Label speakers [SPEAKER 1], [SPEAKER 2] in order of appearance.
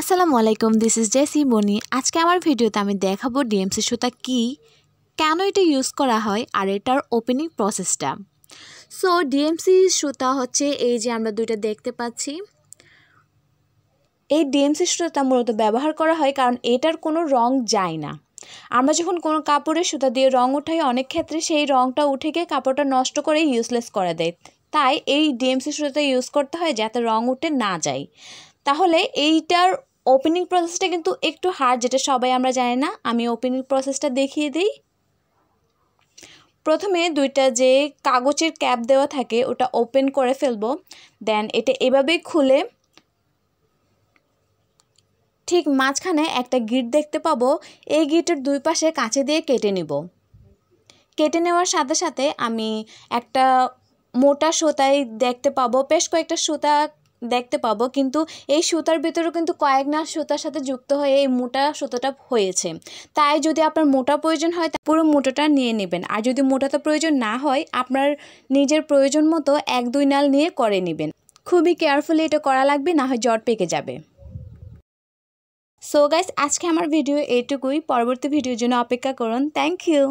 [SPEAKER 1] আসসালামু আলাইকুম this is JC বনি আজকে আমার ভিডিওতে আমি দেখাবো ডিএমসি সুতা কি কেন এটা ইউজ করা হয় আর এটার ওপেনিং প্রসেসটা সো ডিএমসি সুতা হচ্ছে এই যে আমরা দুইটা দেখতে পাচ্ছি এই ডিএমসি সুতা মূলত ব্যবহার করা হয় কারণ এটার কোনো রং যায় না আমরা যখন কোনো কাপড়ে সুতা দিয়ে রং উঠাই অনেক ক্ষেত্রে সেই রংটা উঠে গিয়ে কাপড়টা নষ্ট করে ইউজলেস করে দেয় তাই এই ডিএমসি সুতাটা ইউজ করতে হয় যাতে রং উঠে না যায় তাহলে এইটার ওপেনিং প্রসেসটা কিন্তু একটু হার্ড যেটা সবাই আমরা জানি না আমি ওপেনিং প্রসেসটা দেখিয়ে দিই প্রথমে দুইটা যে কাগজের ক্যাপ দেওয়া থাকে ওটা ওপেন করে ফেলবো দেন এটা এভাবেই খুলে ঠিক মাঝখানে একটা গিট দেখতে পাবো এই গিটের দুই পাশে কাঁচে দিয়ে কেটে নিব কেটে নেওয়ার সাথে সাথে আমি একটা মোটা সুতায় দেখতে পাবো বেশ কয়েকটা সুতা দেখতে পাবো কিন্তু এই সুতার ভেতরেও কিন্তু কয়েক নাচ সুতার সাথে যুক্ত হয়ে এই মোটা সুতোটা হয়েছে তাই যদি আপনার মোটা প্রয়োজন হয় পুরো মোটাটা নিয়ে নেবেন আর যদি মোটাটা প্রয়োজন না হয় আপনার নিজের প্রয়োজন মতো এক দুই নাল নিয়ে করে নেবেন খুবই কেয়ারফুলি এটা করা লাগবে না হয় জট পেকে যাবে সো গাইস আজকে আমার ভিডিও এটুকুই পরবর্তী ভিডিওর জন্য অপেক্ষা করুন থ্যাংক ইউ